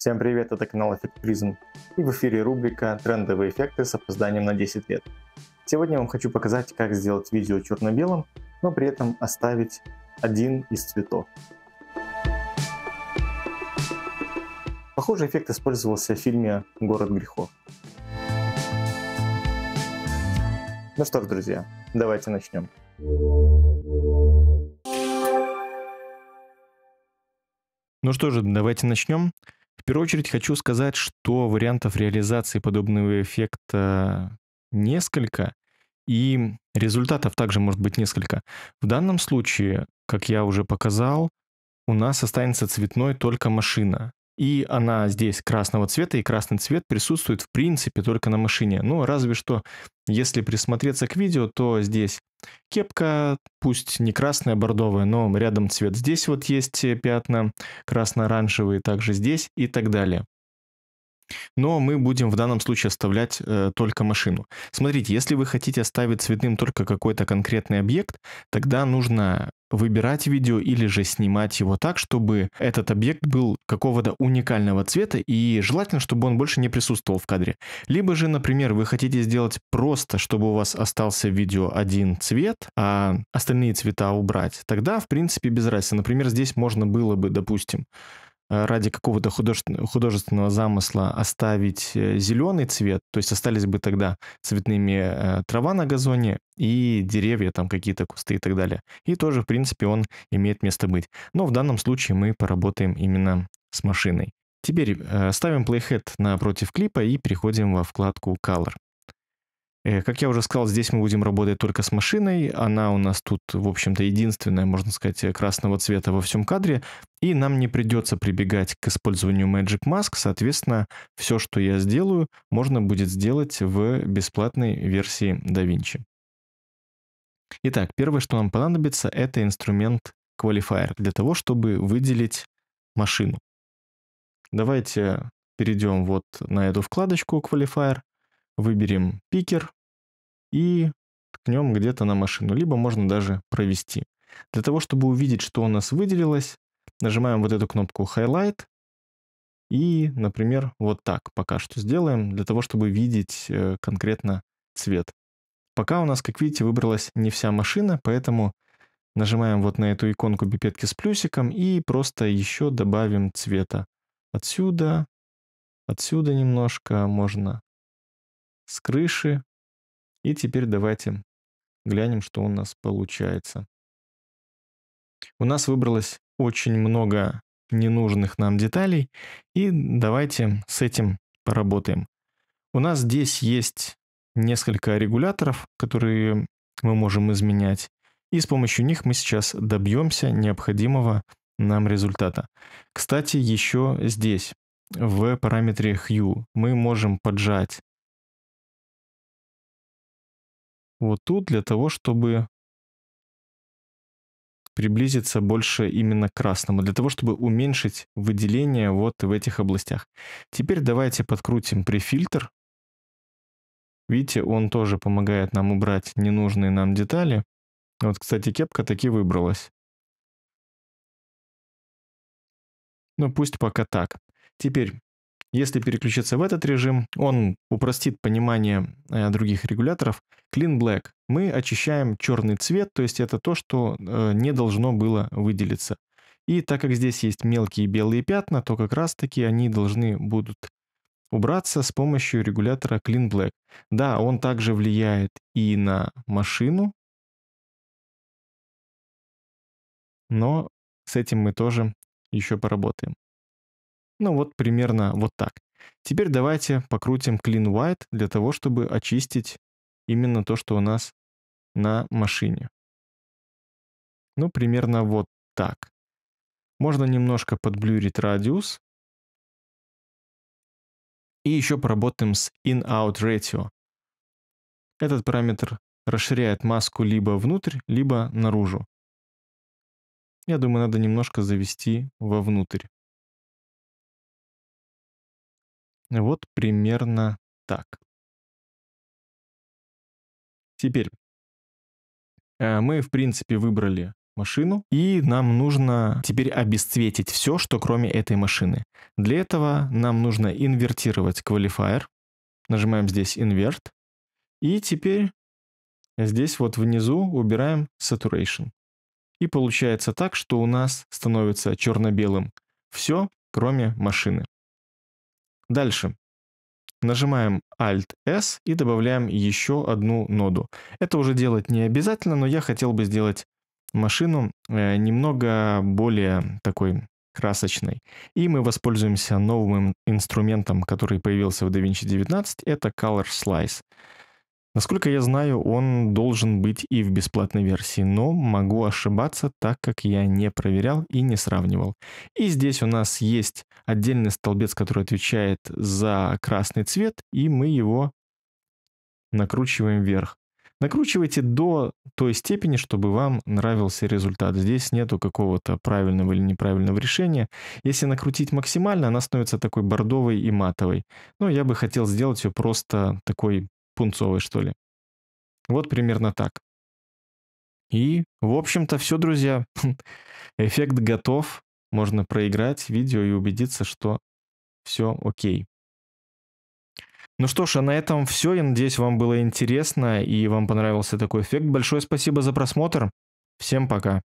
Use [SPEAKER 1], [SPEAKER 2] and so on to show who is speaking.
[SPEAKER 1] Всем привет, это канал Эффект Призм. И в эфире рубрика «Трендовые эффекты с опозданием на 10 лет». Сегодня я вам хочу показать, как сделать видео черно-белым, но при этом оставить один из цветов. Похожий эффект использовался в фильме «Город грехов». Ну что ж, друзья, давайте начнем. Ну что же, давайте начнем. В первую очередь хочу сказать, что вариантов реализации подобного эффекта несколько, и результатов также может быть несколько. В данном случае, как я уже показал, у нас останется цветной только машина. И она здесь красного цвета, и красный цвет присутствует в принципе только на машине. Ну, разве что, если присмотреться к видео, то здесь Кепка, пусть не красная, бордовая, но рядом цвет. Здесь вот есть э, пятна красно-оранжевые, также здесь и так далее. Но мы будем в данном случае оставлять э, только машину. Смотрите, если вы хотите оставить цветным только какой-то конкретный объект, тогда нужно выбирать видео или же снимать его так, чтобы этот объект был какого-то уникального цвета и желательно, чтобы он больше не присутствовал в кадре. Либо же, например, вы хотите сделать просто, чтобы у вас остался в видео один цвет, а остальные цвета убрать. Тогда, в принципе, без разницы. Например, здесь можно было бы, допустим, Э, ради какого-то художественного замысла оставить э, зеленый цвет, то есть остались бы тогда цветными э, трава на газоне и деревья, там какие-то кусты и так далее. И тоже, в принципе, он имеет место быть. Но в данном случае мы поработаем именно с машиной. Теперь ставим Playhead напротив клипа и переходим во вкладку Color. Э, как я уже сказал, здесь мы будем работать только с машиной. Она у нас тут, в общем-то, единственная, можно сказать, э, красного цвета во всем кадре. И нам не придется прибегать к использованию Magic Mask. Соответственно, все, что я сделаю, можно будет сделать в бесплатной версии DaVinci. Итак, первое, что нам понадобится, это инструмент Qualifier для того, чтобы выделить машину. Давайте перейдем вот на эту вкладочку Qualifier выберем пикер и ткнем где-то на машину, либо можно даже провести. Для того, чтобы увидеть, что у нас выделилось, нажимаем вот эту кнопку Highlight и, например, вот так пока что сделаем, для того, чтобы видеть э, конкретно цвет. Пока у нас, как видите, выбралась не вся машина, поэтому нажимаем вот на эту иконку пипетки с плюсиком и просто еще добавим цвета. Отсюда, отсюда немножко можно с крыши. И теперь давайте глянем, что у нас получается. У нас выбралось очень много ненужных нам деталей. И давайте с этим поработаем. У нас здесь есть несколько регуляторов, которые мы можем изменять. И с помощью них мы сейчас добьемся необходимого нам результата. Кстати, еще здесь, в параметре hue, мы можем поджать вот тут для того, чтобы приблизиться больше именно к красному, для того, чтобы уменьшить выделение вот в этих областях. Теперь давайте подкрутим префильтр. Видите, он тоже помогает нам убрать ненужные нам детали. Вот, кстати, кепка таки выбралась. Ну, пусть пока так. Теперь если переключиться в этот режим, он упростит понимание э, других регуляторов. Clean Black. Мы очищаем черный цвет, то есть это то, что э, не должно было выделиться. И так как здесь есть мелкие белые пятна, то как раз таки они должны будут убраться с помощью регулятора Clean Black. Да, он также влияет и на машину, но с этим мы тоже еще поработаем. Ну вот примерно вот так. Теперь давайте покрутим Clean White для того, чтобы очистить именно то, что у нас на машине. Ну, примерно вот так. Можно немножко подблюрить радиус. И еще поработаем с In-Out Ratio. Этот параметр расширяет маску либо внутрь, либо наружу. Я думаю, надо немножко завести вовнутрь. Вот примерно так. Теперь э, мы, в принципе, выбрали машину, и нам нужно теперь обесцветить все, что кроме этой машины. Для этого нам нужно инвертировать квалифайер. Нажимаем здесь инверт. И теперь здесь вот внизу убираем saturation. И получается так, что у нас становится черно-белым все, кроме машины. Дальше. Нажимаем Alt-S и добавляем еще одну ноду. Это уже делать не обязательно, но я хотел бы сделать машину э, немного более такой красочной. И мы воспользуемся новым инструментом, который появился в DaVinci 19, это Color Slice. Насколько я знаю, он должен быть и в бесплатной версии, но могу ошибаться, так как я не проверял и не сравнивал. И здесь у нас есть отдельный столбец, который отвечает за красный цвет, и мы его накручиваем вверх. Накручивайте до той степени, чтобы вам нравился результат. Здесь нету какого-то правильного или неправильного решения. Если накрутить максимально, она становится такой бордовой и матовой. Но я бы хотел сделать ее просто такой пунцовой, что ли. Вот примерно так. И, в общем-то, все, друзья. Эффект готов. Можно проиграть видео и убедиться, что все окей. Ну что ж, а на этом все. Я надеюсь, вам было интересно и вам понравился такой эффект. Большое спасибо за просмотр. Всем пока.